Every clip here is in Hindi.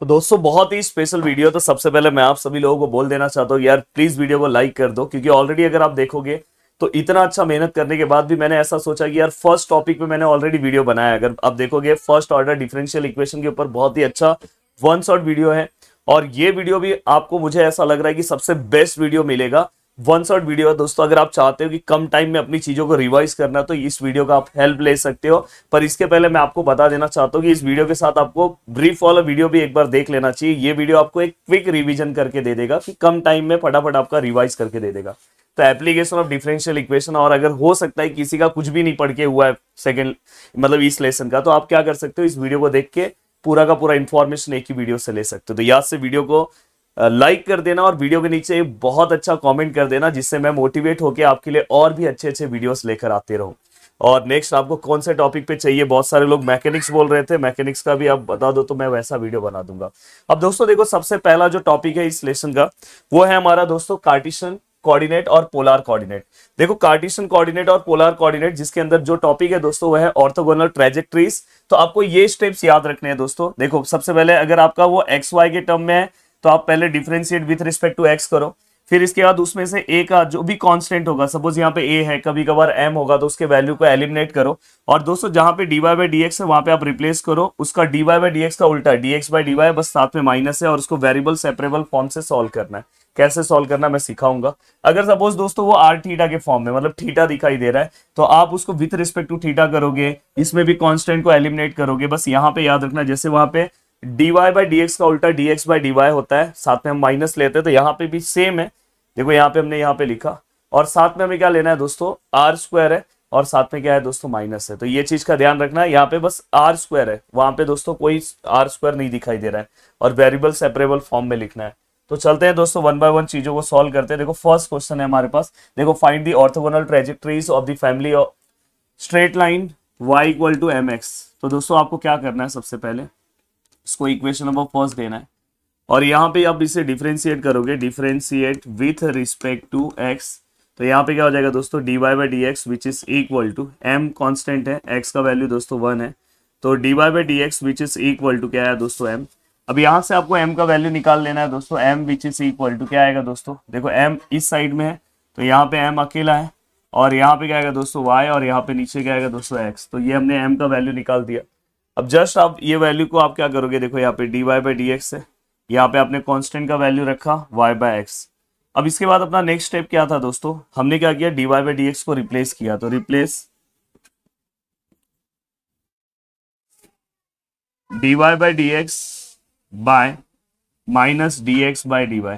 तो दोस्तों बहुत ही स्पेशल वीडियो तो सबसे पहले मैं आप सभी लोगों को बोल देना चाहता हूँ यार प्लीज वीडियो को लाइक कर दो क्योंकि ऑलरेडी अगर आप देखोगे तो इतना अच्छा मेहनत करने के बाद भी मैंने ऐसा सोचा कि यार फर्स्ट टॉपिक पे मैंने ऑलरेडी वीडियो बनाया अगर आप देखोगे फर्स्ट ऑर्डर डिफरेंशियल इक्वेशन के ऊपर बहुत ही अच्छा वन शॉर्ट वीडियो है और ये वीडियो भी आपको मुझे ऐसा लग रहा है कि सबसे बेस्ट वीडियो मिलेगा वन शॉट वीडियो है दोस्तों अगर आप चाहते हो कि कम टाइम में अपनी चीज़ों को रिवाइज करना तो इस वीडियो का आप हेल्प ले सकते हो पर इसके पहले मैं आपको बता देना चाहता हूँ कि इस वीडियो के साथ आपको ब्रीफ वाला वीडियो भी एक बार देख लेना चाहिए ये वीडियो आपको एक क्विक रिविजन करके दे देगा कि कम टाइम में फटाफट आपका रिवाइज करके दे देगा तो एप्लीकेशन ऑफ डिफरेंशियल इक्वेशन और अगर हो सकता है किसी का कुछ भी नहीं पढ़ के हुआ है सेकेंड मतलब इस लेसन का तो आप क्या कर सकते हो इस वीडियो को देख के पूरा का पूरा इन्फॉर्मेशन एक ही वीडियो से ले सकते हो तो याद से वीडियो को लाइक कर देना और वीडियो के नीचे बहुत अच्छा कमेंट कर देना जिससे मैं मोटिवेट होकर आपके लिए और भी अच्छे अच्छे वीडियोस लेकर आते रहूं और नेक्स्ट आपको कौन से टॉपिक पे चाहिए बहुत सारे लोग मैकेनिक्स बोल रहे थे मैकेनिक्स का भी आप बता दो तो मैं वैसा वीडियो बना दूंगा अब दोस्तों देखो सबसे पहला जो टॉपिक है इस लेसन का वो है हमारा दोस्तों कार्टिशन कोऑर्डिनेट और पोलार कोऑर्डिनेट देखो कार्टिशन कोऑर्डिनेट और पोलार कोऑर्डिनेट जिसके अंदर जो टॉपिक है दोस्तों वह है ऑर्थोगोनल ट्रेजेक्ट्रीज तो आपको ये स्टेप्स याद रखने हैं दोस्तों देखो सबसे पहले अगर आपका वो एक्स वाई के टर्म में है तो आप पहले differentiate with respect to x करो फिर इसके बाद उसमें से ए का जो भी कांस्टेंट होगा सपोज यहाँ पे ए है कभी कभार एम होगा तो उसके वैल्यू को एलिमिनेट करो और दोस्तों जहां पे d y by D x है वहां पे आप रिप्लेस करो उसका d y by D x का उल्टा d x by d y बस साथ में माइनस है और उसको वेरिएबल सेपरेबल फॉर्म से सोल्व करना है कैसे सोल्व करना मैं सिखाऊंगा अगर सपोज दोस्तों वो आर थीटा के फॉर्म में मतलब थीटा दिखाई दे रहा है तो आप उसको विथ रिस्पेक्ट टू थीटा करोगे इसमें भी कॉन्स्टेंट को एलिमिनेट करोगे बस यहाँ पे याद रखना जैसे वहां पे d y by D x का उल्टा d x by d y होता है साथ में हम माइनस लेते हैं तो यहाँ पे भी सेम है देखो यहाँ पे हमने यहाँ पे लिखा और साथ में हमें क्या लेना है दोस्तों आर स्क्वायर है और साथ में क्या है दोस्तों माइनस है तो ये चीज का ध्यान रखना है यहाँ पे बस आर स्क्वायर है वहां पे दोस्तों कोई आर स्क्वायर नहीं दिखाई दे रहा है और वेरिएबल सेपरेबल फॉर्म में लिखना है तो चलते हैं दोस्तों वन बाय वन चीजों को सॉल्व करते हैं देखो फर्स्ट क्वेश्चन है हमारे पास देखो find the orthogonal trajectories of the family straight line y equal to m x तो दोस्तों आपको क्या करना है सबसे पहले इसको इक्वेशन नंबर फर्स्ट देना है और यहाँ पे आप इसे डिफ्रेंशिएट करोगे differentiate with respect to x तो यहाँ पे क्या हो जाएगा दोस्तों d y by D x which is equal to m constant है एक्स का वैल्यू दोस्तों वन है तो d y by D x which is equal to क्या है दोस्तों एम अब यहाँ से आपको एम का वैल्यू निकाल लेना है दोस्तों m which is equal to क्या आएगा दोस्तों देखो एम इस साइड में है तो यहाँ पे एम अकेला है और यहाँ पे क्या आएगा दोस्तों वाई और यहाँ पे नीचे क्या आएगा दोस्तों एक्स तो ये हमने एम का वैल्यू निकाल दिया अब जस्ट आप ये वैल्यू को आप क्या करोगे देखो यहाँ पे d y by D x है यहाँ पे आपने कॉन्स्टेंट का वैल्यू रखा वाई बाय एक्स अब इसके बाद अपना नेक्स्ट स्टेप क्या था दोस्तों हमने क्या किया d y by D x को रिप्लेस किया तो replace d y by D x by minus d x d y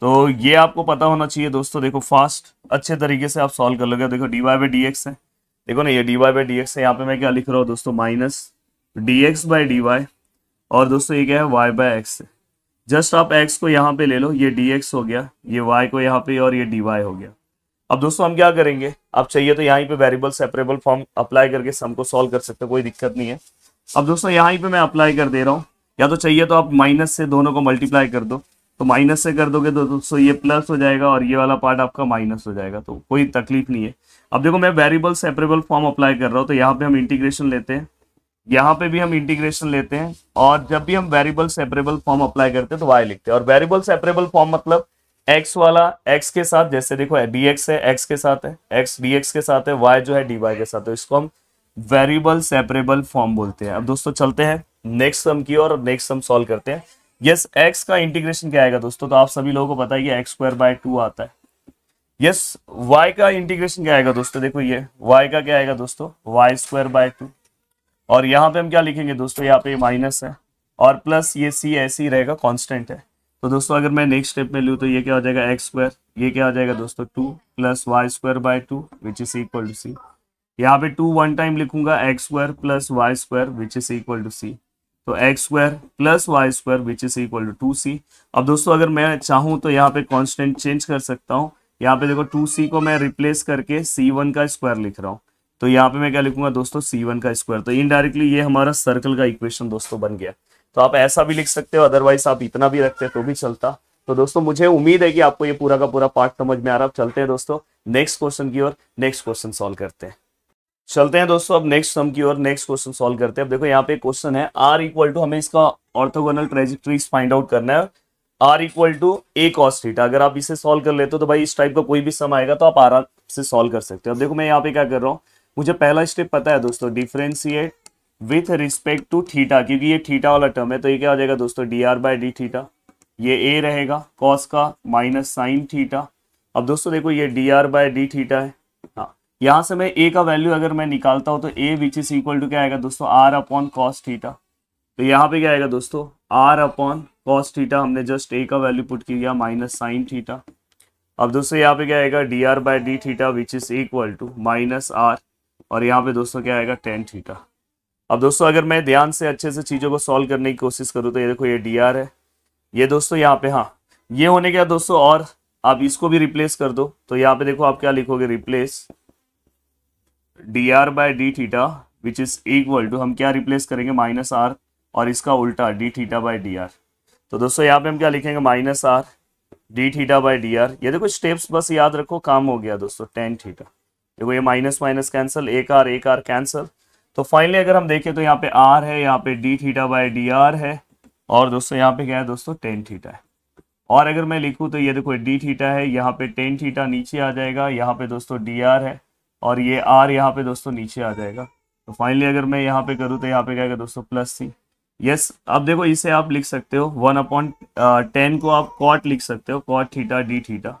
तो ये आपको पता होना चाहिए दोस्तों देखो फास्ट अच्छे तरीके से आप सॉल्व कर लोगे देखो d y by D x है देखो ना ये d y by D x है यहाँ पे मैं क्या लिख रहा हूँ दोस्तों minus d x by d y और दोस्तों ये क्या है वाई बाई एक्स जस्ट आप एक्स को यहाँ पे ले लो ये डी एक्स हो गया ये वाई को यहाँ पे और ये डी वाई हो गया अब दोस्तों हम क्या करेंगे आप चाहिए तो यहाँ पे वेरिएबल सेपरेबल फॉर्म अप्लाई करके सम को सॉल्व कर सकते हो कोई दिक्कत नहीं है अब दोस्तों यहाँ पे मैं अप्लाई कर दे रहा हूँ या तो चाहिए तो आप माइनस से दोनों को मल्टीप्लाई कर दो तो माइनस से कर दोगे तो दोस्तों ये प्लस हो जाएगा और ये वाला पार्ट आपका माइनस हो जाएगा तो कोई तकलीफ नहीं है अब देखो मैं वेरिएबल सेपरेबल फॉर्म अप्लाई कर रहा हूँ तो यहाँ पे हम इंटीग्रेशन लेते हैं यहाँ पे भी हम इंटीग्रेशन लेते हैं और जब भी हम वेरिएबल सेपरेबल फॉर्म अप्लाई करते हैं तो वाई लिखते हैं और वेरिएबल सेपरेबल फॉर्म मतलब एक्स वाला एक्स के साथ जैसे देखो डी एक्स है एक्स के साथ है एक्स डी एक्स के साथ है वाई जो है डी वाई के साथ है तो इसको हम वेरिएबल सेपरेबल फॉर्म बोलते हैं अब दोस्तों चलते हैं नेक्स्ट सम की और नेक्स्ट सम सॉल्व करते हैं यस yes, एक्स का इंटीग्रेशन क्या आएगा दोस्तों तो आप सभी लोगों को पता है कि एक्स स्क्वायर बाय टू आता है यस वाई का इंटीग्रेशन क्या आएगा दोस्तों देखो ये वाई का क्या आएगा दोस्तों वाई स्क्वायर बाय टू और यहाँ पे हम क्या लिखेंगे दोस्तों यहाँ पे माइनस है और प्लस ये सी ऐसी रहेगा कॉन्स्टेंट है तो दोस्तों अगर मैं नेक्स्ट स्टेप में लूँ तो ये क्या हो जाएगा एक्स स्क्वायर ये क्या हो जाएगा दोस्तों two plus y square by two which is equal to c यहाँ पे टू वन टाइम लिखूंगा x square plus y square which is equal to c तो x square plus y square which is equal to two c अब दोस्तों अगर मैं चाहूँ तो यहाँ पे कॉन्स्टेंट चेंज कर सकता हूँ यहाँ पे देखो टू सी को मैं रिप्लेस करके सी वन का स्क्वायर लिख रहा हूँ तो यहाँ पे मैं क्या लिखूंगा दोस्तों सी वन का स्क्वायर तो इनडायरेक्टली ये हमारा सर्कल का इक्वेशन दोस्तों बन गया तो आप ऐसा भी लिख सकते हो अदरवाइज आप इतना भी रखते तो भी चलता तो दोस्तों मुझे उम्मीद है कि आपको ये पूरा का पूरा पार्ट समझ में आ रहा है चलते हैं दोस्तों नेक्स्ट क्वेश्चन की ओर नेक्स्ट क्वेश्चन सॉल्व करते हैं चलते हैं दोस्तों अब नेक्स्ट सम की ओर नेक्स्ट क्वेश्चन सॉल्व करते हैं अब देखो यहाँ पे क्वेश्चन है आर इक्वल टू हमें इसका ऑर्थोगोनल ट्रेजिक्ट्रीज फाइंड आउट करना है r equal to a cos theta अगर आप इसे सॉल्व कर लेते हो तो भाई इस टाइप का कोई भी सम आएगा तो आप आराम से सॉल्व कर सकते हो अब देखो मैं यहाँ पे क्या कर रहा हूँ मुझे पहला स्टेप पता है दोस्तों differentiate with respect to theta क्योंकि ये थीटा वाला टर्म है तो ये क्या हो जाएगा दोस्तों d r by d theta ये ए रहेगा कॉस का माइनस साइन थीटा अब दोस्तों देखो ये d r by d theta है हाँ यहाँ से मैं ए का वैल्यू अगर मैं निकालता हूँ तो a which is equal to क्या आएगा दोस्तों आर अपॉन कॉस थीटा तो यहाँ पे क्या आएगा दोस्तों आर अपॉन कॉस थीटा हमने जस्ट ए का वैल्यू पुट किया माइनस साइन थीटा अब दोस्तों यहाँ पे क्या आएगा d r by d theta which is equal to minus r और यहाँ पे दोस्तों क्या आएगा टेन थीटा अब दोस्तों अगर मैं ध्यान से अच्छे से चीज़ों को सॉल्व करने की कोशिश करूँ तो ये देखो ये डी आर है ये दोस्तों यहाँ पे हाँ ये होने क्या दोस्तों और आप इसको भी रिप्लेस कर दो तो यहाँ पे देखो आप क्या लिखोगे replace d r by d theta which is equal to हम क्या रिप्लेस करेंगे माइनस आर और इसका उल्टा d theta by d r तो दोस्तों यहाँ पे हम क्या लिखेंगे minus r d theta by d r ये देखो स्टेप्स बस याद रखो काम हो गया दोस्तों टेन थीटा देखो ये माइनस माइनस कैंसिल एक आर एक आर कैंसिल तो फाइनली अगर हम देखें तो यहाँ पे आर है यहाँ पे d theta by d r है और दोस्तों यहाँ पे क्या है दोस्तों टेन थीटा है और अगर मैं लिखूँ तो ये देखो डी थीटा है यहाँ पे टेन थीटा नीचे आ जाएगा यहाँ पे दोस्तों डी आर है और ये आर यहाँ पे दोस्तों नीचे आ जाएगा तो फाइनली अगर मैं यहाँ पे करूँ तो यहाँ पे क्या दोस्तों प्लस सी यस अब देखो इसे आप लिख सकते हो वन अपॉन टेन को आप कॉट लिख सकते हो कॉट थीटा डी थीटा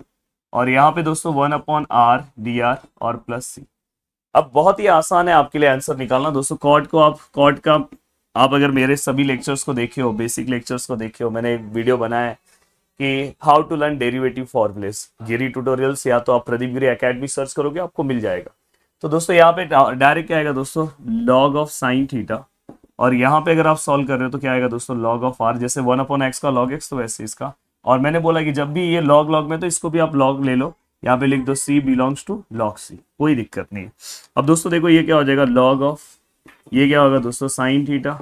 और यहाँ पे दोस्तों one upon r d r और प्लस सी अब बहुत ही आसान है आपके लिए आंसर निकालना दोस्तों कॉट को आप कॉट का आप अगर मेरे सभी लेक्चर्स को देखे हो बेसिक लेक्चर्स को देखे हो मैंने एक वीडियो बनाया है कि how to learn derivative formulas Giri tutorials या तो आप प्रदीप गिरी अकेडमी सर्च करोगे आपको मिल जाएगा तो दोस्तों यहाँ पे डायरेक्ट क्या आएगा दोस्तों लॉग ऑफ साइन थीटा और यहाँ पे अगर आप सॉल्व कर रहे हो तो क्या आएगा दोस्तों लॉग ऑफ आर जैसे वन अपॉन एक्स का लॉग एक्स तो वैसे इसका और मैंने बोला कि जब भी ये लॉग लॉग में तो इसको भी आप लॉग ले लो यहाँ पे लिख दो c belongs to log c कोई दिक्कत नहीं है अब दोस्तों देखो ये क्या हो जाएगा लॉग ऑफ ये क्या होगा दोस्तों साइन थीटा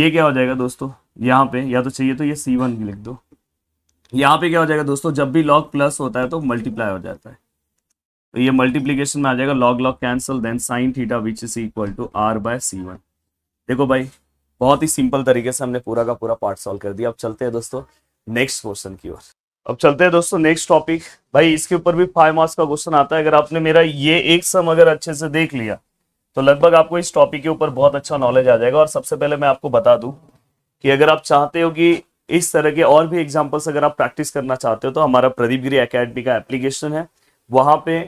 ये क्या हो जाएगा दोस्तों यहाँ पे या तो चाहिए तो ये सी वन लिख दो यहाँ पे क्या हो जाएगा दोस्तों जब भी लॉग प्लस होता है तो मल्टीप्लाई हो जाता है तो ये मल्टीप्लीकेशन में आ जाएगा log log cancel then sine theta which is equal to r by c one देखो भाई बहुत ही सिंपल तरीके से हमने पूरा का पूरा पार्ट सॉल्व कर दिया अब चलते हैं दोस्तों नेक्स्ट क्वेश्चन की ओर अब चलते हैं दोस्तों नेक्स्ट टॉपिक भाई इसके ऊपर भी फाइव मार्क्स का क्वेश्चन आता है अगर आपने मेरा ये एक सम अगर अच्छे से देख लिया तो लगभग आपको इस टॉपिक के ऊपर बहुत अच्छा नॉलेज आ जाएगा और सबसे पहले मैं आपको बता दूं कि अगर आप चाहते हो कि इस तरह के और भी एग्जाम्पल्स अगर आप प्रैक्टिस करना चाहते हो तो हमारा प्रदीप गिरी अकेडमी का एप्लीकेशन है वहां पे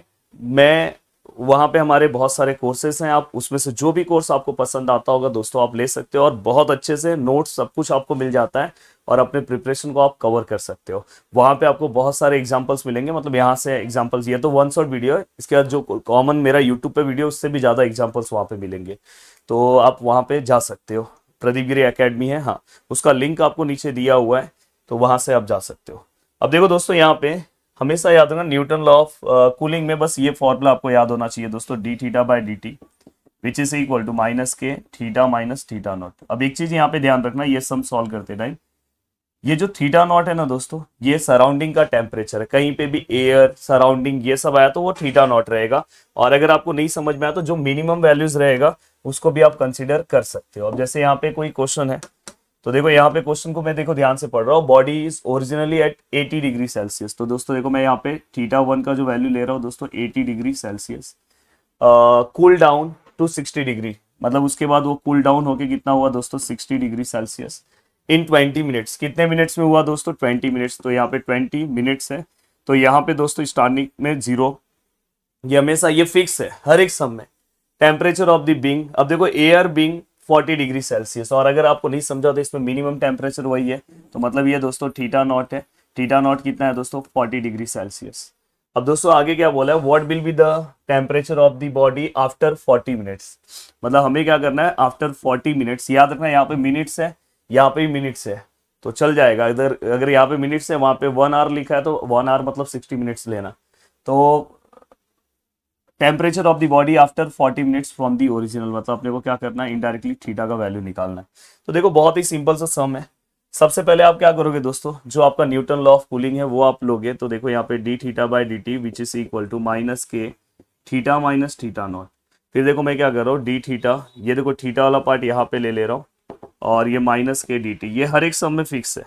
मैं वहां पे हमारे बहुत सारे कोर्सेज हैं आप उसमें से जो भी कोर्स आपको पसंद आता होगा दोस्तों आप ले सकते हो और बहुत अच्छे से नोट्स सब कुछ आपको मिल जाता है और अपने प्रिपरेशन को आप कवर कर सकते हो वहां पे आपको बहुत सारे एग्जाम्पल्स मिलेंगे मतलब यहाँ से एग्जाम्पल्स ये तो वन शॉट वीडियो है इसके बाद जो कॉमन मेरा यूट्यूब पे वीडियो उससे भी ज़्यादा एग्जाम्पल्स वहाँ पे मिलेंगे तो आप वहाँ पे जा सकते हो प्रदीप गिरी अकेडमी है हाँ उसका लिंक आपको नीचे दिया हुआ है तो वहां से आप जा सकते हो अब देखो दोस्तों यहाँ पे हमेशा याद रखना न्यूटन लॉ ऑफ कूलिंग में बस ये फॉर्मूला आपको याद होना चाहिए दोस्तों d theta by d T which is equal to minus k theta minus theta naught अब एक चीज यहाँ पे ध्यान रखना ये सम सॉल्व करते टाइम ये जो थीटा नॉट है ना दोस्तों ये सराउंडिंग का टेम्परेचर है कहीं पे भी एयर सराउंडिंग ये सब आया तो वो थीटा नॉट रहेगा और अगर आपको नहीं समझ में आया तो जो मिनिमम वैल्यूज रहेगा उसको भी आप कंसिडर कर सकते हो अब जैसे यहाँ पे कोई क्वेश्चन है तो देखो यहाँ पे क्वेश्चन को मैं देखो ध्यान से पढ़ रहा हूँ body is originally at 80 degree Celsius तो दोस्तों देखो मैं यहाँ पे थीटा वन का जो वैल्यू ले रहा हूँ दोस्तों 80 degree Celsius cool down to 60 degree मतलब उसके बाद वो कूल डाउन होके कितना हुआ दोस्तों 60 डिग्री सेल्सियस इन 20 मिनट्स कितने मिनट्स में हुआ दोस्तों ट्वेंटी मिनट्स तो यहाँ पे ट्वेंटी मिनट्स है तो यहाँ पे दोस्तों स्टार्टिंग में जीरो हमेशा ये फिक्स है हर एक सम में टेम्परेचर ऑफ द बिंग अब देखो एयर बिंग 40 डिग्री सेल्सियस और अगर आपको नहीं समझा तो इसमें मिनिमम टेम्परेचर वही है तो मतलब ये दोस्तों थीटा नॉट है थीटा नॉट कितना है दोस्तों 40 डिग्री सेल्सियस अब दोस्तों आगे क्या बोला है what will be the temperature of the body after 40 minutes मतलब हमें क्या करना है आफ्टर 40 मिनट्स याद रखना यहाँ पे मिनट्स है यहाँ पे मिनट्स है तो चल जाएगा इधर अगर यहाँ पे मिनट्स है वहाँ पे वन आवर लिखा है तो वन आवर मतलब सिक्सटी मिनट्स लेना तो temperature of the body after 40 minutes from the original मतलब अपने को क्या करना है इनडायरेक्टली थीटा का वैल्यू निकालना है तो देखो बहुत ही सिंपल सा सम है सबसे पहले आप क्या करोगे दोस्तों जो आपका न्यूटन लॉ ऑफ कूलिंग है वो आप लोगे तो देखो यहाँ पे d theta by d T which is equal to minus k theta minus theta naught फिर देखो मैं क्या कर रहा हूँ डी थीटा ये देखो थीटा वाला पार्ट यहाँ पे ले ले रहा हूँ और ये माइनस के डी टी ये हर एक सम में फिक्स है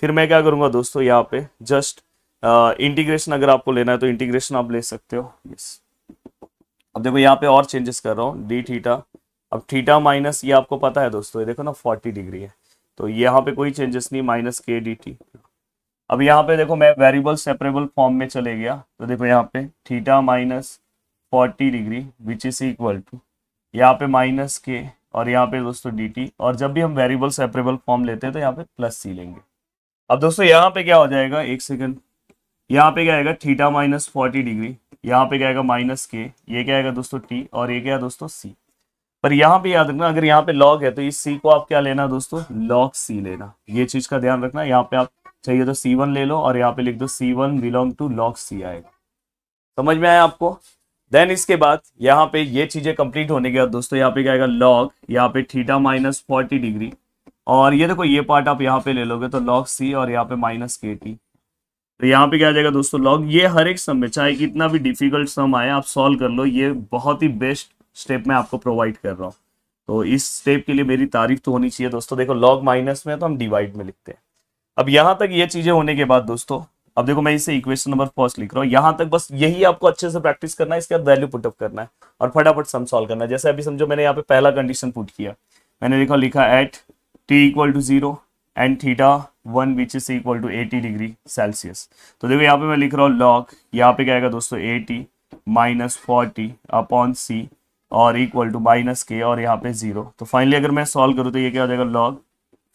फिर मैं क्या करूँगा दोस्तों यहाँ पे जस्ट इंटीग्रेशन अगर आपको लेना है तो इंटीग्रेशन आप ले सकते हो यस अब देखो यहाँ पे और चेंजेस कर रहा हूँ डी थीटा अब थीटा माइनस ये आपको पता है दोस्तों ये देखो ना फोर्टी डिग्री है तो यहाँ पे कोई चेंजेस नहीं माइनस के डी टी अब यहाँ पे देखो मैं वेरिएबल सेपरेबल फॉर्म में चले गया तो देखो यहाँ पे theta minus forty degree which is equal to यहाँ पे माइनस के और यहाँ पे दोस्तों डी टी और जब भी हम वेरिएबल सेपरेबल फॉर्म लेते हैं तो यहाँ पे प्लस सी लेंगे अब दोस्तों यहाँ पे क्या हो जाएगा एक सेकेंड यहाँ पे क्या आएगा थीटा माइनस फोर्टी डिग्री यहाँ पे क्या आएगा माइनस के ये क्या आएगा दोस्तों टी और ये क्या है दोस्तों सी पर यहाँ पे याद रखना अगर यहाँ पे लॉग है तो इस सी को आप क्या लेना दोस्तों लॉग सी लेना ये चीज का ध्यान रखना यहाँ पे आप चाहिए तो सी वन ले लो और यहाँ पे लिख दो c one belong to log c आएगा समझ में आया आपको देन इसके बाद यहाँ पे ये चीजें कंप्लीट होने के बाद दोस्तों यहाँ पे क्या आएगा लॉग यहाँ पे थीटा माइनस फोर्टी डिग्री और ये देखो ये पार्ट आप यहाँ पे ले लोगे तो लॉग सी और यहाँ पे माइनस के टी तो यहाँ पे क्या आ जाएगा दोस्तों लॉग ये हर एक सम में चाहे कितना भी डिफिकल्ट सम आए आप सॉल्व कर लो ये बहुत ही बेस्ट स्टेप मैं आपको प्रोवाइड कर रहा हूँ तो इस स्टेप के लिए मेरी तारीफ तो होनी चाहिए दोस्तों देखो लॉग माइनस में तो हम डिवाइड में लिखते हैं अब यहाँ तक ये चीजें होने के बाद दोस्तों अब देखो मैं इसे इक्वेशन नंबर फर्स्ट लिख रहा हूँ यहाँ तक बस यही आपको अच्छे से प्रैक्टिस करना है इसके बाद वैल्यू पुटअप करना है और फटाफट सम सॉल्व करना है जैसे अभी समझो मैंने यहाँ पे पहला कंडीशन पुट किया मैंने देखो लिखा at t equal to zero and theta one which is equal to eighty degree Celsius तो देखो यहाँ पे मैं लिख रहा हूँ लॉग यहाँ पे क्या आएगा दोस्तों eighty minus forty upon c और इक्वल टू माइनस के और यहाँ पे जीरो तो फाइनली अगर मैं सॉल्व करूँ तो ये क्या हो जाएगा लॉग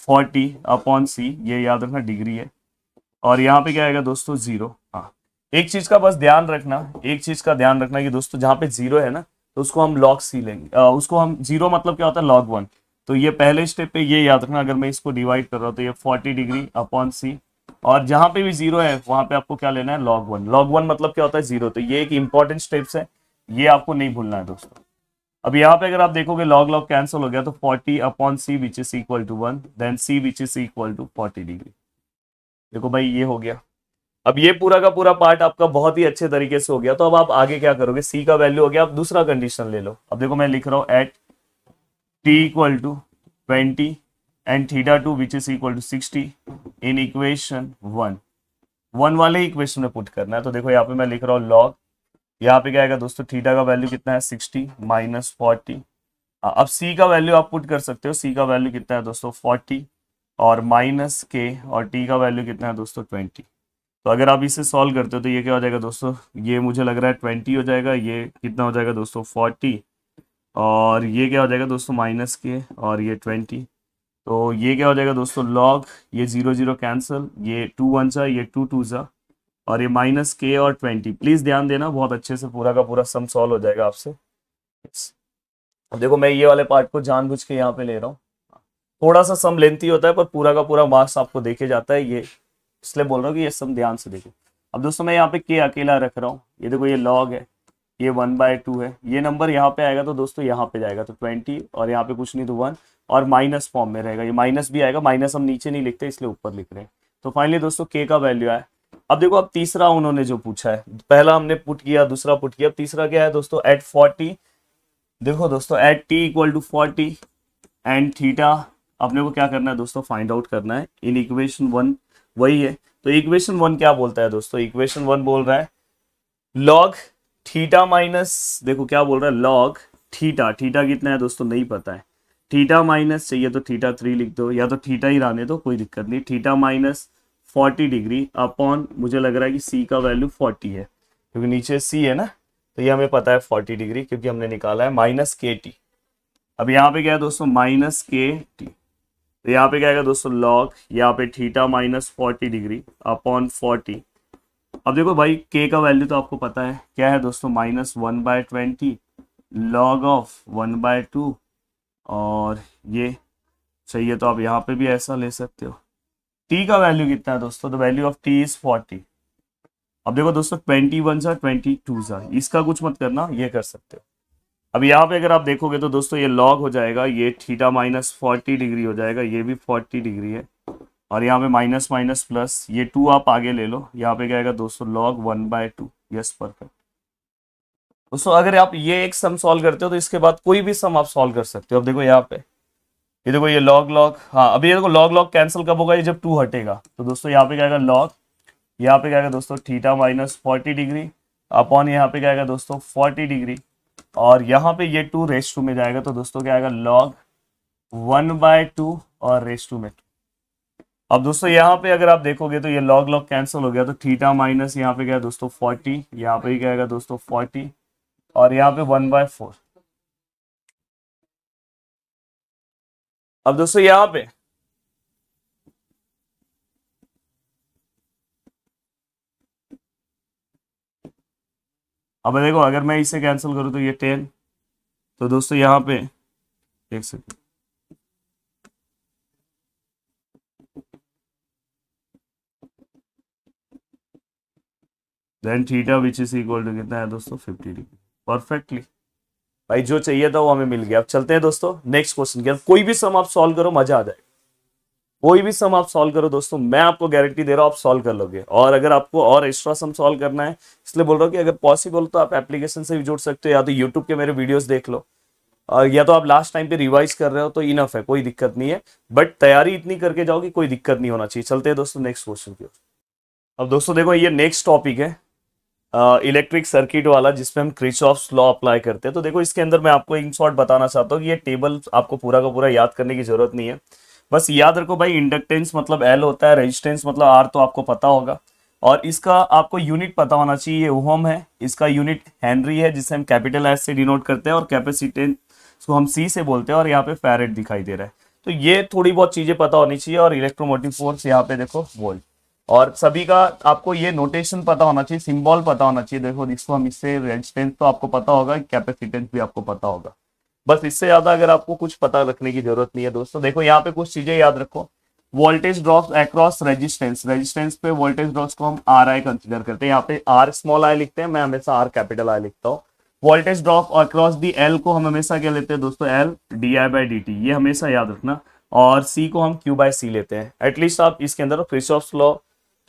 फोर्टी अपॉन सी ये याद रखना डिग्री है और यहाँ पे क्या आएगा दोस्तों जीरो हाँ एक चीज का बस ध्यान रखना एक चीज का ध्यान रखना कि दोस्तों जहाँ पे जीरो है ना तो उसको हम लॉग सी लेंगे आ, उसको हम जीरो मतलब क्या होता है लॉग वन तो ये पहले स्टेप पे ये याद रखना अगर मैं इसको डिवाइड कर रहा हूँ तो ये 40 डिग्री अपॉन सी और जहां पे भी जीरो है वहां पे आपको क्या लेना है लॉग वन लॉग वन मतलब क्या होता है जीरो तो ये एक इंपॉर्टेंट स्टेप्स है ये आपको नहीं भूलना है दोस्तों अब यहाँ पे अगर आप देखोगे लॉग लॉग कैंसिल हो गया तो forty upon c which is equal to one then c which is equal to forty degree देखो भाई ये हो गया अब ये पूरा का पूरा पार्ट आपका बहुत ही अच्छे तरीके से हो गया तो अब आप आगे क्या करोगे सी का वैल्यू हो गया आप दूसरा कंडीशन ले लो अब देखो मैं लिख रहा हूँ at t equal to twenty and theta two which is equal to sixty in equation one one वाले इक्वेशन में पुट करना है तो देखो यहाँ पे मैं लिख रहा हूँ लॉग यहाँ पे क्या आएगा दोस्तों थीटा का वैल्यू कितना है सिक्सटी माइनस फोर्टी अब सी का वैल्यू आप पुट कर सकते हो सी का वैल्यू कितना है दोस्तों फोर्टी और माइनस के और टी का वैल्यू कितना है दोस्तों ट्वेंटी तो अगर आप इसे सॉल्व करते हो तो ये क्या हो जाएगा दोस्तों ये मुझे लग रहा है ट्वेंटी हो जाएगा ये कितना हो जाएगा दोस्तों फोर्टी और ये क्या हो जाएगा दोस्तों माइनस के और ये ट्वेंटी तो ये क्या हो जाएगा दोस्तों लॉग ये जीरो जीरो कैंसिल ये टू वन सा ये टू टू सा और ये माइनस के और ट्वेंटी प्लीज़ ध्यान देना बहुत अच्छे से पूरा का पूरा सम सॉल्व हो जाएगा आपसे अब देखो मैं ये वाले पार्ट को जानबूझ के यहाँ पे ले रहा हूँ थोड़ा सा सम लेंथी होता है पर पूरा का पूरा मार्क्स आपको देखे जाता है ये इसलिए बोल रहा हूँ कि ये सम ध्यान से देखो अब दोस्तों मैं यहाँ पे के अकेला रख रहा हूँ ये देखो ये लॉग है ये वन बाय टू है ये नंबर यहाँ पे आएगा तो दोस्तों यहाँ पे जाएगा तो ट्वेंटी और यहाँ पे कुछ नहीं तो वन और माइनस फॉर्म में रहेगा ये माइनस भी आएगा माइनस हम नीचे नहीं लिखते इसलिए ऊपर लिख रहे हैं तो फाइनली दोस्तों के का वैल्यू आया अब देखो अब तीसरा उन्होंने जो पूछा है पहला हमने पुट किया दूसरा पुट किया अब तीसरा क्या है दोस्तों एट फोर्टी देखो दोस्तों at t equal to forty and theta अपने को क्या करना है दोस्तों फाइंड आउट करना है इन इक्वेशन वन वही है तो इक्वेशन वन क्या बोलता है दोस्तों इक्वेशन वन बोल रहा है लॉग थीटा माइनस देखो क्या बोल रहा है लॉग थीटा थीटा कितना है दोस्तों नहीं पता है थीटा माइनस चाहिए तो थीटा थ्री लिख दो या तो थीटा ही रहने दो कोई दिक्कत नहीं theta minus forty degree upon मुझे लग रहा है कि सी का वैल्यू फोर्टी है क्योंकि नीचे सी है ना तो ये हमें पता है फोर्टी डिग्री क्योंकि हमने निकाला है माइनस के टी अब यहाँ पे क्या है दोस्तों माइनस के टी तो यहाँ पे क्या है दोस्तों लॉग यहाँ पे theta minus forty degree upon forty अब देखो भाई के का वैल्यू तो आपको पता है क्या है दोस्तों minus one by twenty log of one by two और ये चाहिए तो आप यहाँ पे भी ऐसा ले सकते हो टी का वैल्यू कितना है दोस्तों the value of t is forty अब देखो दोस्तों ट्वेंटी वन सा ट्वेंटी टू सा इसका कुछ मत करना ये कर सकते हो अब यहाँ पे अगर आप देखोगे तो दोस्तों ये लॉग हो जाएगा ये थीटा माइनस फोर्टी डिग्री हो जाएगा ये भी फोर्टी डिग्री है और यहाँ पे माइनस माइनस प्लस ये टू आप आगे ले लो यहाँ पे क्या आएगा दोस्तों log one by two yes perfect दोस्तों अगर आप ये एक सम सॉल्व करते हो तो इसके बाद कोई भी सम आप सॉल्व कर सकते हो अब देखो यहाँ पे ये देखो ये लॉग लॉग हाँ अभी ये देखो लॉग लॉग कैंसिल कब होगा ये जब टू हटेगा तो दोस्तों यहाँ पे क्या आएगा लॉग यहाँ पे क्या आएगा दोस्तों theta minus forty degree upon यहाँ पे क्या आएगा दोस्तों फोर्टी डिग्री और यहाँ पे ये टू रेस्ट टू में जाएगा तो दोस्तों क्या आएगा लॉग वन बाय टू और रेस्ट टू में टू अब दोस्तों यहाँ पे अगर आप देखोगे तो ये लॉग लॉग कैंसिल हो गया तो थीटा माइनस यहाँ पे गया दोस्तों फोर्टी यहाँ पे क्या आएगा दोस्तों फोर्टी और यहाँ पे वन बाय फोर अब दोस्तों यहाँ पे अब देखो अगर मैं इसे कैंसिल करूँ तो ये टेन तो दोस्तों यहाँ पे देख सकते then theta which is equal to कितना है दोस्तों फिफ्टी डिग्री परफेक्टली भाई जो चाहिए था वो हमें मिल गया अब चलते हैं दोस्तों नेक्स्ट क्वेश्चन की कोई भी सम आप सॉल्व करो मजा आ जाएगा कोई भी सम आप सॉल्व करो दोस्तों मैं आपको गारंटी दे रहा हूं आप सॉल्व कर लोगे और अगर आपको और एक्स्ट्रा सम सॉल्व करना है इसलिए बोल रहा हूँ कि अगर पॉसिबल तो आप एप्लीकेशन से भी जुड़ सकते हो या तो यूट्यूब के मेरे वीडियोस देख लो या तो आप लास्ट टाइम पे रिवाइज कर रहे हो तो इनफ है कोई दिक्कत नहीं है बट तैयारी इतनी करके जाओ कि कोई दिक्कत नहीं होना चाहिए चलते हैं दोस्तों नेक्स्ट क्वेश्चन की ओर अब दोस्तों देखो ये नेक्स्ट टॉपिक है इलेक्ट्रिक सर्किट वाला जिसमें हम क्रिच ऑफ लॉ अप्लाई करते हैं तो देखो इसके अंदर मैं आपको इन शॉर्ट बताना चाहता हूँ कि ये टेबल आपको पूरा का पूरा याद करने की जरूरत नहीं है बस याद रखो भाई इंडक्टेंस मतलब एल होता है रेजिस्टेंस मतलब आर तो आपको पता होगा और इसका आपको यूनिट पता होना चाहिए ये ओहम है इसका यूनिट हेनरी है जिसे हम कैपिटल एस से डिनोट करते हैं और कैपेसिटेंस को हम सी से बोलते हैं और यहाँ पे फेरेट दिखाई दे रहा है तो ये थोड़ी बहुत चीज़ें पता होनी चाहिए और इलेक्ट्रोमोटिव फोर्स यहाँ पे देखो वोल्ट और सभी का आपको ये नोटेशन पता होना चाहिए सिंबल पता होना चाहिए देखो इसको हम इससे रेजिस्टेंस तो आपको पता होगा कैपेसिटेंस भी आपको पता होगा बस इससे ज्यादा अगर आपको कुछ पता रखने की जरूरत नहीं है दोस्तों देखो यहाँ पे कुछ चीजें याद रखो voltage drop across resistance resistance पे वोल्टेज ड्रॉप को हम आर आई कंसिडर करते हैं यहाँ पे आर स्मॉल आई लिखते हैं मैं हमेशा आर कैपिटल आई लिखता हूँ voltage drop across the L को हम हमेशा क्या लेते हैं दोस्तों L D I by D t ये हमेशा याद रखना और सी को हम क्यू बाई सी लेते हैं एटलीस्ट आप इसके अंदर ऑफ स्लॉ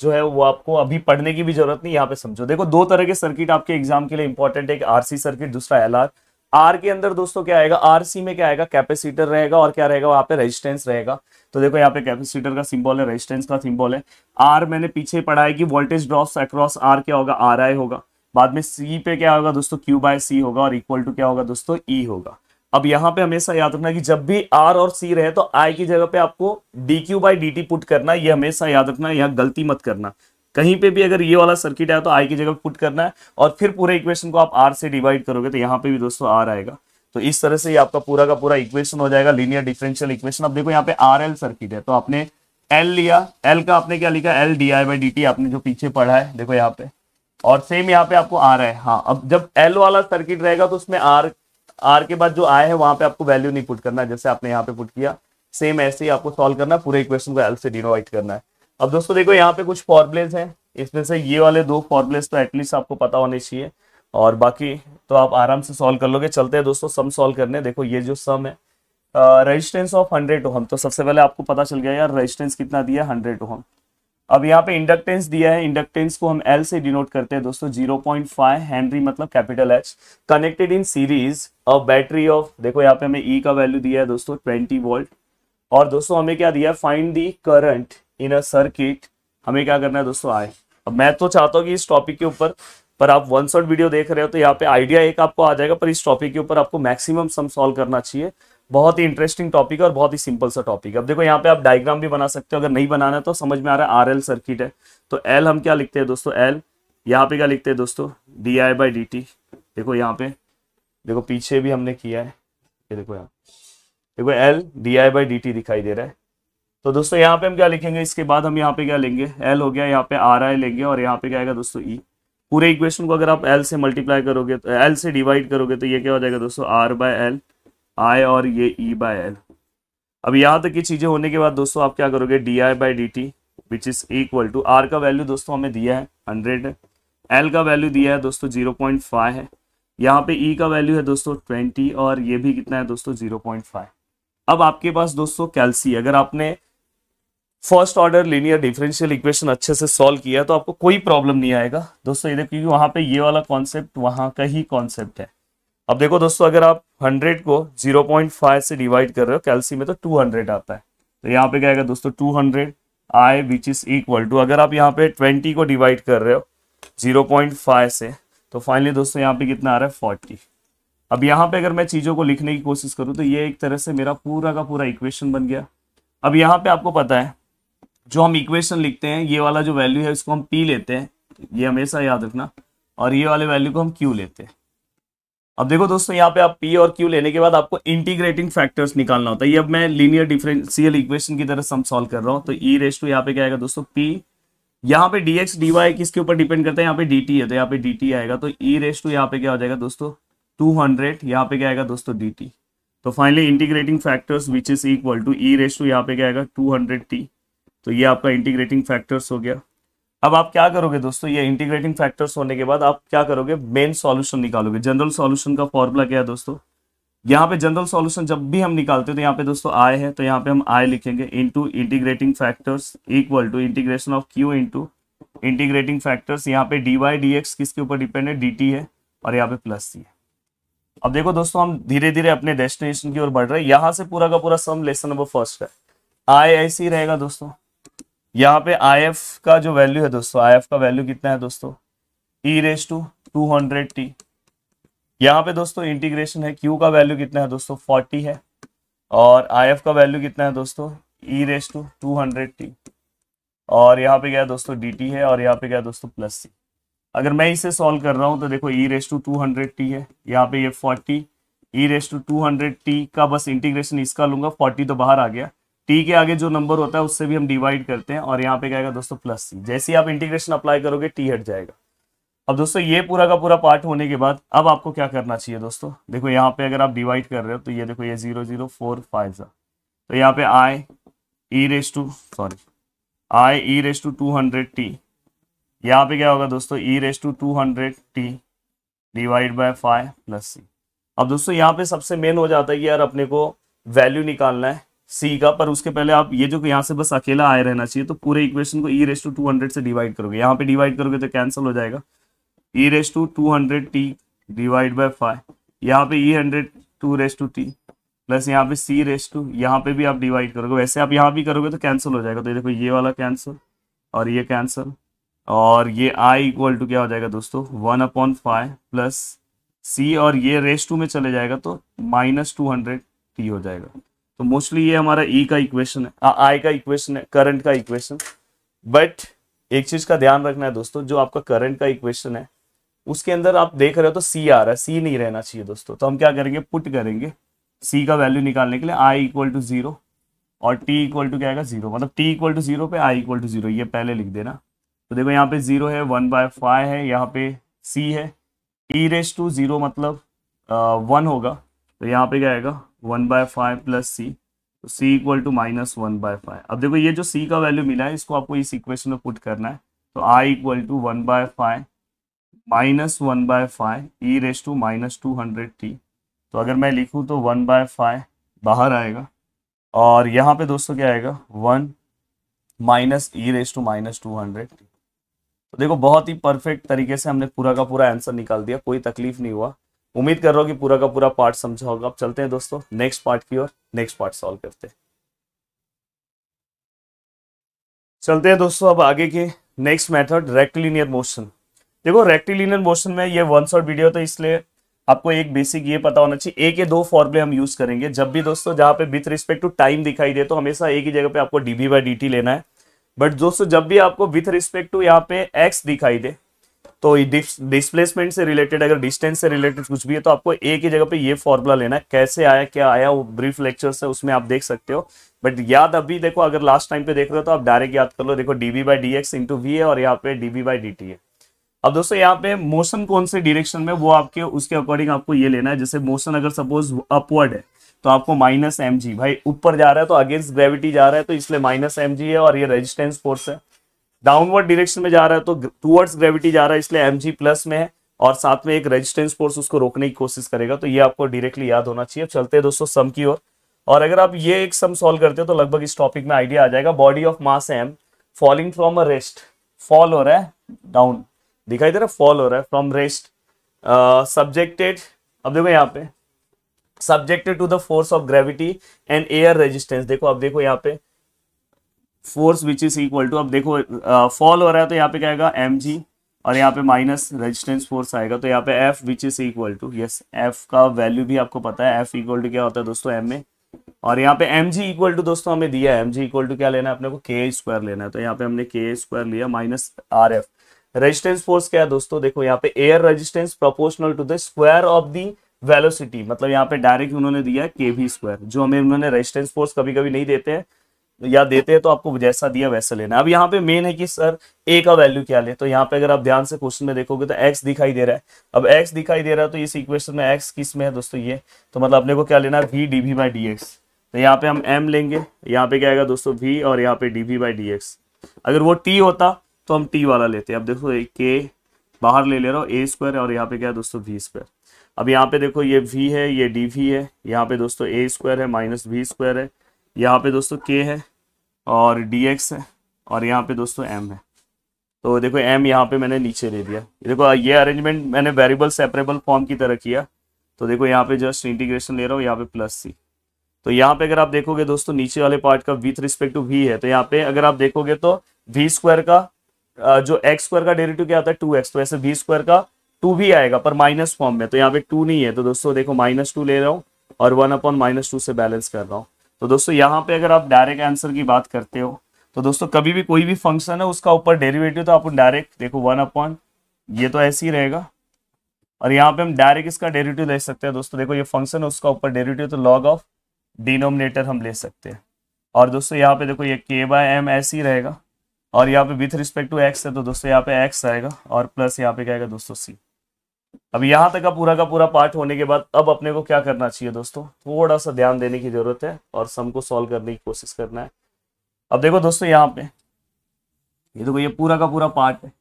जो है वो आपको अभी पढ़ने की भी जरूरत नहीं यहाँ पे समझो देखो दो तरह के सर्किट आपके एग्जाम के लिए इंपॉर्टेंट है एक आरसी सर्किट दूसरा एल आर आर के अंदर दोस्तों क्या आएगा आरसी में क्या आएगा कैपेसिटर रहेगा और क्या रहेगा वहां पे रेजिस्टेंस रहेगा तो देखो यहाँ पे कैपेसिटर का सिंबल है रेजिस्टेंस का सिंबल है आर मैंने पीछे पढ़ा है कि वोल्टेज ड्रॉप अक्रॉस आर क्या होगा आर आई होगा बाद में सी पे क्या होगा दोस्तों क्यू बाय सी होगा और इक्वल टू क्या होगा दोस्तों ई e होगा अब यहां पे हमेशा याद रखना कि जब भी R और C रहे तो I की जगह पे आपको d q by D t put करना ये हमेशा याद रखना यहाँ गलती मत करना कहीं पे भी अगर ये वाला सर्किट आया तो I की जगह पुट करना है और फिर पूरे इक्वेशन को आप R से डिवाइड करोगे तो यहाँ पे भी दोस्तों आर आएगा तो इस तरह से ये आपका पूरा का पूरा इक्वेशन हो जाएगा लीनियर डिफरेंशियल इक्वेशन अब देखो यहाँ पे आर एल सर्किट है तो आपने एल लिया एल का आपने क्या लिखा L D I by D t आपने जो पीछे पढ़ा है देखो यहाँ पे और सेम यहाँ पे आपको आ रहा है हाँ अब जब एल वाला सर्किट रहेगा तो उसमें आर आर के बाद जो आया है वहां पे आपको वैल्यू नहीं पुट करना है जैसे आपने यहाँ पे पुट किया सेम ऐसे ही आपको सॉल्व करना है पूरे इक्वेशन को एल से डिनोवाइट करना है अब दोस्तों देखो यहाँ पे कुछ फॉर्मुलेज हैं इसमें से ये वाले दो फॉर्मुलेज तो एटलीस्ट आपको पता होने चाहिए और बाकी तो आप आराम से सॉल्व कर लोगे चलते हैं दोस्तों सम सॉल्व करने देखो ये जो सम है रेजिस्टेंस ऑफ हंड्रेड ओहम तो सबसे पहले आपको पता चल गया यार रेजिस्टेंस कितना दिया हंड्रेड ओहम अब यहाँ पे इंडक्टेंस दिया है इंडक्टेंस को हम एल से डिनोट करते हैं दोस्तों जीरो पॉइंट फाइव हेनरी मतलब capital H connected in series a battery of देखो यहाँ पे हमें ई e का वैल्यू दिया है दोस्तों ट्वेंटी वोल्ट और दोस्तों हमें क्या दिया है find the current in a circuit हमें क्या करना है दोस्तों आए अब मैं तो चाहता हूँ कि इस टॉपिक के ऊपर पर आप वन शॉट वीडियो देख रहे हो तो यहाँ पे आइडिया एक आपको आ जाएगा पर इस टॉपिक के ऊपर आपको मैक्सिमम सम सॉल्व करना चाहिए बहुत ही इंटरेस्टिंग टॉपिक है और बहुत ही सिंपल सा टॉपिक है अब देखो यहाँ पे आप डायग्राम भी बना सकते हो अगर नहीं बनाना है तो समझ में आ रहा है आर एल सर्किट है तो एल हम क्या लिखते हैं दोस्तों एल यहाँ पे क्या लिखते हैं दोस्तों d I by D t देखो यहाँ पे देखो पीछे भी हमने किया है ये देखो यहाँ देखो L D I by D T दिखाई दे रहा है तो दोस्तों यहाँ पे हम क्या लिखेंगे इसके बाद हम यहाँ पे क्या लेंगे एल हो गया यहाँ पे आर आई लेंगे और यहाँ पे क्या आएगा दोस्तों ई e। पूरे इक्वेशन को अगर आप एल से मल्टीप्लाई करोगे तो एल से डिवाइड करोगे तो ये क्या हो जाएगा दोस्तों आर बाय एल आई और ये ई बाय एल अब यहाँ तक की चीज़ें होने के बाद दोस्तों आप क्या करोगे D I by D T which is equal to R का वैल्यू दोस्तों हमें दिया है हंड्रेड है एल का वैल्यू दिया है दोस्तों जीरो पॉइंट फाइव है यहाँ पे ई e का वैल्यू है दोस्तों ट्वेंटी और ये भी कितना है दोस्तों जीरो पॉइंट फाइव अब आपके पास दोस्तों कैलसी अगर आपने first order linear differential equation अच्छे से सॉल्व किया तो आपको कोई प्रॉब्लम नहीं आएगा दोस्तों ये क्योंकि वहां पे ये वाला कॉन्सेप्ट वहां का ही कॉन्सेप्ट है अब देखो दोस्तों अगर आप 100 को 0.5 से डिवाइड कर रहे हो कैल्सी में तो 200 आता है तो यहाँ पे क्या आएगा दोस्तों 200 hundred I which is equal to अगर आप यहाँ पे 20 को डिवाइड कर रहे हो 0.5 से तो फाइनली दोस्तों यहाँ पे कितना आ रहा है 40 अब यहाँ पे अगर मैं चीज़ों को लिखने की कोशिश करूँ तो ये एक तरह से मेरा पूरा का पूरा इक्वेशन बन गया अब यहाँ पे आपको पता है जो हम इक्वेशन लिखते हैं ये वाला जो वैल्यू है इसको हम पी लेते हैं ये हमेशा याद रखना और ये वाले वैल्यू को हम क्यू लेते हैं अब देखो दोस्तों यहाँ पे आप पी और क्यू लेने के बाद आपको इंटीग्रेटिंग फैक्टर्स निकालना होता है ये अब मैं लीनियर डिफरेंशियल इक्वेशन की तरह सम सॉल्व कर रहा हूँ तो ई रेस टू यहाँ पे क्या आएगा दोस्तों पी यहाँ पे डी एक्स डी वाई किसके ऊपर डिपेंड करता है यहाँ पे डी टी है तो यहाँ पे डी टी आएगा तो ई रेस टू यहाँ पे क्या हो जाएगा दोस्तों टू हंड्रेड यहाँ पे क्या आएगा दोस्तों डी टी तो finally integrating factors which is equal to E raise to यहाँ पे क्या आएगा टू हंड्रेड टी तो ये आपका इंटीग्रेटिंग फैक्टर्स हो गया अब आप क्या करोगे दोस्तों ये इंटीग्रेटिंग फैक्टर्स होने के बाद आप क्या करोगे मेन सॉल्यूशन निकालोगे जनरल सॉल्यूशन का फॉर्मूला क्या है दोस्तों यहाँ पे जनरल सॉल्यूशन जब भी हम निकालते हैं तो यहाँ पे दोस्तों आय है तो यहाँ पे हम आय लिखेंगे into integrating factors equal to integration of Q into integrating factors यहाँ पे डी वाई डी एक्स किसके ऊपर डिपेंड है डी है और यहाँ पे प्लस सी है अब देखो दोस्तों हम धीरे धीरे अपने डेस्टिनेशन की ओर बढ़ रहे हैं यहाँ से पूरा का पूरा सम लेसन नंबर फर्स्ट है आय ऐसे ही रहेगा दोस्तों यहाँ पे आई एफ का जो वैल्यू है दोस्तों आई का वैल्यू कितना है दोस्तों E raise to two hundred T यहाँ पे दोस्तों इंटीग्रेशन है क्यू का वैल्यू कितना है दोस्तों फोर्टी है और आई एफ का वैल्यू कितना है दोस्तों E raise to two hundred T और यहाँ पे क्या है दोस्तों डी टी है और यहाँ पे क्या है दोस्तों प्लस सी अगर मैं इसे सॉल्व कर रहा हूँ तो देखो E raise to two hundred T है यहाँ पे ये forty E raise to two hundred T का बस इंटीग्रेशन इसका लूंगा फोर्टी तो बाहर आ गया टी के आगे जो नंबर होता है उससे भी हम डिवाइड करते हैं और यहाँ पे क्या दोस्तों प्लस सी जैसे आप इंटीग्रेशन अप्लाई करोगे टी हट जाएगा अब दोस्तों ये पूरा का पूरा पार्ट होने के बाद अब आपको क्या करना चाहिए दोस्तों देखो यहाँ पे अगर आप डिवाइड कर रहे हो तो ये देखो ये जीरो जीरो फोर फाइव सा तो यहाँ पे I E raise to sorry I E raise to two hundred T यहाँ पे क्या होगा दोस्तों E raise to two hundred T divide by five plus सी अब दोस्तों यहाँ पे सबसे मेन हो जाता है कि यार अपने को वैल्यू निकालना है सी का पर उसके पहले आप ये जो यहाँ से बस अकेला आए रहना चाहिए तो पूरे इक्वेशन को E raise to two hundred से डिवाइड करोगे यहाँ पे डिवाइड करोगे तो कैंसिल हो जाएगा E raise to two hundred T divide by five यहाँ पे E hundred two raise to T plus यहाँ पे सी रेस टू यहाँ पे भी आप डिवाइड करोगे वैसे आप यहाँ भी करोगे तो कैंसिल हो जाएगा तो ये देखो ये वाला कैंसिल और ये कैंसिल और ये आई इक्वल टू क्या हो जाएगा दोस्तों one upon five plus C और ये रेस टू में चले जाएगा तो माइनस टू हंड्रेड टी हो जाएगा तो मोस्टली ये हमारा ई e का इक्वेशन है आई का इक्वेशन है करंट का इक्वेशन बट एक चीज का ध्यान रखना है दोस्तों जो आपका करंट का इक्वेशन है उसके अंदर आप देख रहे हो तो सी आ रहा है सी नहीं रहना चाहिए दोस्तों तो हम क्या करेंगे पुट करेंगे सी का वैल्यू निकालने के लिए आई इक्वल टू जीरो और टी इक्वल टू क्या आएगा जीरो मतलब टी इक्वल टू जीरो पे आई इक्वल टू जीरो ये पहले लिख देना तो देखो यहाँ पे जीरो है वन बाय फाइव है यहाँ पे सी है ई रेस टू जीरो मतलब वन होगा तो यहाँ पे क्या आएगा one by five plus C तो C equal to minus one by five अब देखो ये जो सी का वैल्यू मिला है इसको आपको इस इक्वेशन में पुट करना है तो I equal to one by five minus one by five E raise to minus two hundred T तो अगर मैं लिखूँ तो वन बाय फाइव बाहर आएगा और यहाँ पे दोस्तों क्या आएगा one minus E raise to minus two hundred T तो देखो बहुत ही परफेक्ट तरीके से हमने पूरा का पूरा आंसर निकाल दिया कोई तकलीफ नहीं हुआ उम्मीद कर रहा हूँ कि पूरा का पूरा पार्ट समझा होगा अब चलते हैं दोस्तों नेक्स्ट पार्ट की ओर नेक्स्ट पार्ट सॉल्व करते हैं चलते हैं दोस्तों अब आगे के नेक्स्ट मेथड रेक्टिलिनियर मोशन देखो रेक्टिलिनियर मोशन में ये वन शॉर्ट वीडियो तो इसलिए आपको एक बेसिक ये पता होना चाहिए एक या दो फॉर्मुले हम यूज करेंगे जब भी दोस्तों जहाँ पे विथ रिस्पेक्ट टू टाइम दिखाई दे तो हमेशा एक ही जगह पे आपको डीबी बाई डी लेना है बट दोस्तों जब भी आपको विथ रिस्पेक्ट टू यहाँ पे एक्स दिखाई दे तो डिस्प्लेसमेंट से रिलेटेड अगर डिस्टेंस से रिलेटेड कुछ भी है तो आपको एक ही जगह पे ये फॉर्मूला लेना है कैसे आया क्या आया वो ब्रीफ लेक्चर से उसमें आप देख सकते हो बट याद अभी देखो अगर लास्ट टाइम पे देख रहे हो तो आप डायरेक्ट याद कर लो देखो DV by D X into V है और यहाँ पे डीबी बाई डी टी है अब दोस्तों यहाँ पे मोशन कौन से डिरेक्शन में वो आपके उसके अकॉर्डिंग आपको ये लेना है जैसे मोशन अगर सपोज अपवर्ड है तो आपको माइनस एम जी भाई ऊपर जा रहा है तो अगेंस्ट ग्रेविटी जा रहा है तो इसलिए माइनस एम जी है और ये रेजिस्टेंस फोर्स है डाउनवर्ड डायरेक्शन में जा रहा है तो टूवर्ड्स ग्रेविटी जा रहा है इसलिए एम प्लस में है और साथ में एक रेजिस्टेंस फोर्स उसको रोकने की कोशिश करेगा तो ये आपको डायरेक्टली याद होना चाहिए चलते हैं दोस्तों सम की ओर और।, और अगर आप ये एक सम सॉल्व करते हो तो लगभग इस टॉपिक में आइडिया आ जाएगा body of mass M falling from a rest fall हो रहा है डाउन दिखाई दे रहा है फॉल हो रहा है फ्रॉम रेस्ट सब्जेक्टेड अब देखो यहाँ पे subjected to the force of gravity and air resistance देखो अब देखो यहाँ पे force which is equal to अब देखो फॉल हो रहा है तो यहाँ पे क्या आएगा एम जी और यहाँ पे माइनस रेजिस्टेंस फोर्स आएगा तो यहाँ पे F which is equal to yes F का वैल्यू भी आपको पता है एफ इक्वल टू क्या होता है दोस्तों एम ए और यहाँ पे एम जी इक्वल टू दोस्तों हमें दिया है एम जी इक्वल टू क्या लेना है अपने को के स्क्वायर लेना है तो यहाँ पे हमने के स्क्वायर लिया minus R F resistance force क्या है दोस्तों देखो यहाँ पे air resistance proportional to the square of the velocity मतलब यहाँ पे डायरेक्ट उन्होंने दिया है के वी स्क्वायर जो हमें उन्होंने रेजिस्टेंस फोर्स कभी कभी नहीं देते हैं या देते हैं तो आपको जैसा दिया वैसा लेना अब यहाँ पे मेन है कि सर ए का वैल्यू क्या ले तो यहाँ पे अगर आप ध्यान से क्वेश्चन में देखोगे तो एक्स दिखाई दे रहा है अब एक्स दिखाई दे रहा है तो इस इक्वेशन में एक्स किस में है दोस्तों ये तो मतलब अपने को क्या लेना है V D V by D X तो यहाँ पे हम एम लेंगे यहाँ पे क्या आएगा दोस्तों वी और यहाँ पे D V by D X अगर वो टी होता तो हम टी वाला लेते अब देखो के बाहर ले ले रहा हूँ ए स्क्वायर और यहाँ पे क्या है दोस्तों वी स्क्वायर अब यहाँ पे देखो ये वी है ये डी वी है यहाँ पे दोस्तों ए स्क्वायर है माइनस वी स्क्वायर है यहाँ पे दोस्तों के है और डी एक्स है और यहाँ पे दोस्तों एम है तो देखो एम यहाँ पे मैंने नीचे ले दिया देखो ये अरेंजमेंट मैंने वेरिएबल सेपरेबल फॉर्म की तरह किया तो देखो यहाँ पे जस्ट इंटीग्रेशन ले रहा हूँ यहाँ पे प्लस सी तो यहाँ पे अगर आप देखोगे दोस्तों नीचे वाले पार्ट का विथ रिस्पेक्ट टू वी है तो यहाँ पे अगर आप देखोगे तो वी स्क्वायर का जो एक्स स्क्वायर का डेरिटिव क्या आता है टू एक्स तो ऐसे वी स्क्वायर का टू भी आएगा पर माइनस फॉर्म में तो यहाँ पे टू नहीं है तो दोस्तों देखो माइनस टू ले रहा हूँ और वन अपॉन माइनस टू से बैलेंस कर रहा हूँ तो दोस्तों यहाँ पे अगर आप डायरेक्ट आंसर की बात करते हो तो दोस्तों कभी भी कोई भी फंक्शन है उसका ऊपर डेरिवेटिव तो आप डायरेक्ट देखो वन अपॉन ये तो ऐसे ही रहेगा और यहाँ पे हम डायरेक्ट इसका डेरिवेटिव ले सकते हैं दोस्तों देखो ये फंक्शन है उसका ऊपर डेरिवेटिव तो लॉग ऑफ डिनोमिनेटर हम ले सकते हैं और दोस्तों यहाँ पे देखो ये के बाय एम ऐसे ही रहेगा और यहाँ पे विथ रिस्पेक्ट टू एक्स है तो दोस्तों यहाँ पे एक्स आएगा और प्लस यहाँ पे क्या आएगा दोस्तों सी अब यहां तक का पूरा का पूरा पार्ट होने के बाद अब अपने को क्या करना चाहिए दोस्तों थोड़ा सा ध्यान देने की जरूरत है और सम को सॉल्व करने की कोशिश करना है अब देखो दोस्तों यहाँ पे ये देखो ये पूरा का पूरा पार्ट है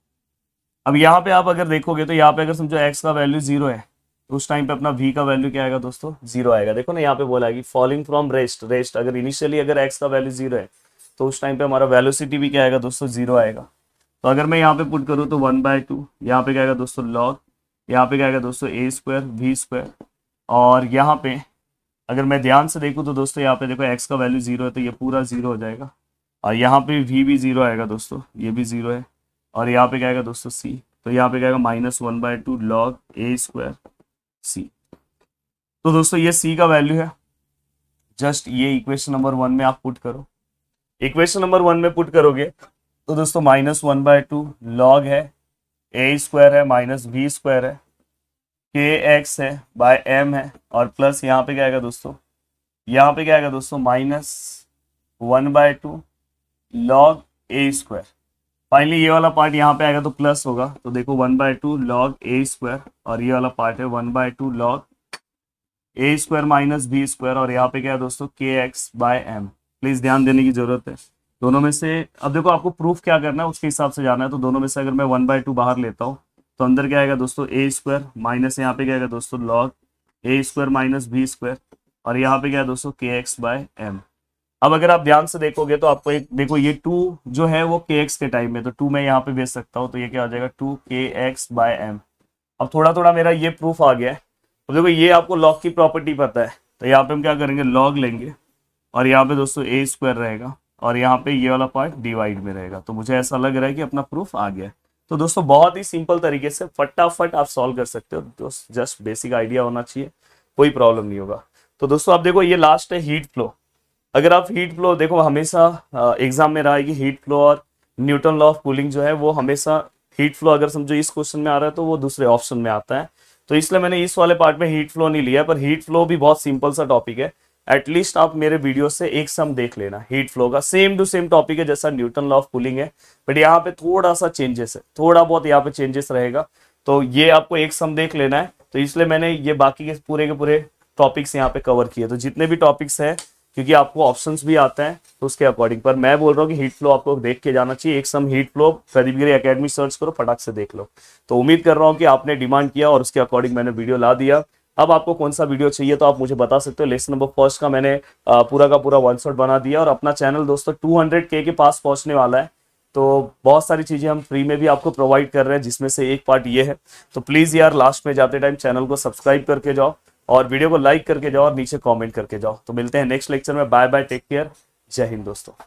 अब यहाँ पे आप अगर देखोगे तो यहाँ पे अगर समझो एक्स का वैल्यू जीरो है तो उस टाइम पे अपना वी का वैल्यू क्या आएगा दोस्तों जीरो आएगा देखो ना यहाँ पे बोला फॉलिंग फ्रॉम रेस्ट रेस्ट अगर इनिशियली अगर एक्स का वैल्यू जीरो है तो उस टाइम पे हमारा वेलोसिटी भी क्या आएगा दोस्तों जीरो आएगा तो अगर मैं यहाँ पे पुट करूँ तो वन बाय टू यहाँ पे क्या आएगा दोस्तों लॉग यहाँ पे क्या आएगा दोस्तों ए स्क्वायर वी स्क्वायर और यहाँ पे अगर मैं ध्यान से देखूँ तो दोस्तों यहाँ पे देखो एक्स का वैल्यू जीरो है तो ये पूरा जीरो हो जाएगा और यहाँ पे वी भी जीरो आएगा दोस्तों ये भी जीरो है और यहाँ पे क्या आएगा दोस्तों सी तो यहाँ पे क्या आएगा minus one by two log A square C तो दोस्तों ये सी का वैल्यू है जस्ट ये इक्वेशन नंबर वन में आप पुट करो इक्वेशन नंबर वन में पुट करोगे तो दोस्तों minus one by two log है ए स्क्वायर है माइनस बी स्क्वायर है के एक्स है बाय एम है और प्लस यहाँ पे क्या आएगा दोस्तों यहाँ पे क्या आएगा दोस्तों minus one by two log A square finally ये वाला पार्ट यहाँ पे आएगा तो प्लस होगा तो देखो one by two log A square और ये वाला पार्ट है one by two log A square minus B square और यहाँ पे क्या है दोस्तों के एक्स बाय एम प्लीज ध्यान देने की जरूरत है दोनों में से अब देखो आपको प्रूफ क्या करना है उसके हिसाब से जाना है तो दोनों में से अगर मैं वन बाय टू बाहर लेता हूँ तो अंदर क्या आएगा दोस्तों ए स्क्वायर माइनस यहाँ पे क्या आएगा दोस्तों log A square minus B square और यहाँ पे क्या है दोस्तों के एक्स बाय एम अब अगर आप ध्यान से देखोगे तो आपको एक देखो ये टू जो है वो के एक्स के टाइम में तो टू मैं यहाँ पे भेज सकता हूँ तो ये क्या हो जाएगा टू के एक्स बाय एम अब थोड़ा थोड़ा मेरा ये प्रूफ आ गया है देखो ये आपको लॉग की प्रॉपर्टी पता है तो यहाँ पे हम क्या करेंगे लॉग लेंगे और यहाँ पे दोस्तों ए स्क्वायर रहेगा और यहाँ पे ये वाला पार्ट डिवाइड में रहेगा तो मुझे ऐसा लग रहा है कि अपना प्रूफ आ गया तो दोस्तों बहुत ही सिंपल तरीके से फटाफट आप सॉल्व कर सकते हो दोस्त जस्ट बेसिक आइडिया होना चाहिए कोई प्रॉब्लम नहीं होगा तो दोस्तों आप देखो ये लास्ट है हीट फ्लो अगर आप हीट फ्लो देखो हमेशा एग्जाम में रहा है कि हीट फ्लो और न्यूटन लॉ ऑफ कूलिंग जो है वो हमेशा हीट फ्लो अगर समझो इस क्वेश्चन में आ रहा है तो वो दूसरे ऑप्शन में आता है तो इसलिए मैंने इस वाले पार्ट में हीट फ्लो नहीं लिया पर हीट फ्लो भी बहुत सिंपल सा टॉपिक है एटलीस्ट आप मेरे वीडियो से एक सम देख लेना हीट फ्लो का सेम टू सेम टॉपिक है जैसा न्यूटन लॉ ऑफ पुलिंग है बट यहाँ पे थोड़ा सा चेंजेस है थोड़ा बहुत यहाँ पे चेंजेस रहेगा तो ये आपको एक सम देख लेना है तो इसलिए मैंने ये बाकी के पूरे के पूरे टॉपिक्स यहाँ पे कवर किए तो जितने भी टॉपिक्स हैं क्योंकि आपको ऑप्शंस भी आते हैं तो उसके अकॉर्डिंग पर मैं बोल रहा हूँ कि हीट फ्लो आपको देख के जाना चाहिए एक sum heat flow Pradeep Academy search करो फटाक से देख लो तो उम्मीद कर रहा हूँ कि आपने डिमांड किया और उसके अकॉर्डिंग मैंने वीडियो ला दिया अब आपको कौन सा वीडियो चाहिए तो आप मुझे बता सकते हो लेसन नंबर फर्स्ट का मैंने पूरा का पूरा वन शॉट बना दिया और अपना चैनल दोस्तों टू के के पास पहुंचने वाला है तो बहुत सारी चीज़ें हम फ्री में भी आपको प्रोवाइड कर रहे हैं जिसमें से एक पार्ट ये है तो प्लीज़ यार लास्ट में जाते टाइम चैनल को सब्सक्राइब करके जाओ और वीडियो को लाइक करके जाओ और नीचे कॉमेंट करके जाओ तो मिलते हैं नेक्स्ट लेक्चर में bye bye take care Jai Hind दोस्तों